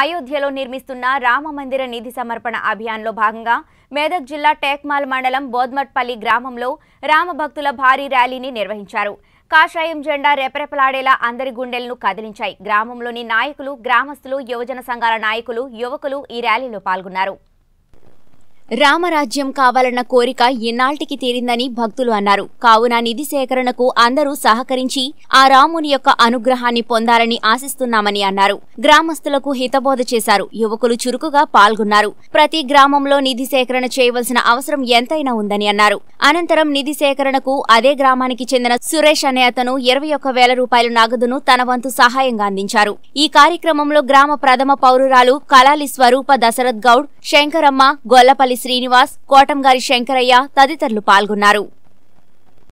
అయోధ్యలో నిర్మిస్తున్న రామమందిర నిధి సమర్పణ అభియాన్లో భాగంగా మేదక్ జిల్లా టేక్మాల్ మండలం బోద్మట్పల్లి గ్రామంలో రామభక్తుల భారీ ర్యాలీని నిర్వహించారు కాషాయం జెండా రెపరెపలాడేలా అందరి గుండెలను కదిలించాయి గ్రామంలోని నాయకులు గ్రామస్తులు యువజన సంఘాల నాయకులు యువకులు ఈ ర్యాలీలో పాల్గొన్నారు రామరాజ్యం కావాలన్న కోరిక ఇన్నాళ్టికి తీరిందని భక్తులు అన్నారు కావున నిధి సేకరణకు అందరూ సహకరించి ఆ రాముని యొక్క అనుగ్రహాన్ని పొందాలని ఆశిస్తున్నామని అన్నారు గ్రామస్తులకు హితబోధ చేశారు యువకులు చురుకుగా పాల్గొన్నారు ప్రతి గ్రామంలో నిధి సేకరణ చేయవలసిన అవసరం ఎంతైనా ఉందని అన్నారు అనంతరం నిధి సేకరణకు అదే గ్రామానికి చెందిన సురేష్ అనే అతను ఇరవై ఒక్క వేల రూపాయల నగదును తన వంతు సహాయంగా అందించారు ఈ కార్యక్రమంలో గ్రామ ప్రథమ పౌరురాలు కళాలి స్వరూప దశరథ్ గౌడ్ శంకరమ్మ గొల్లపల్లి శ్రీనివాస్ కోటంగారి శంకరయ్య తదితరులు పాల్గొన్నారు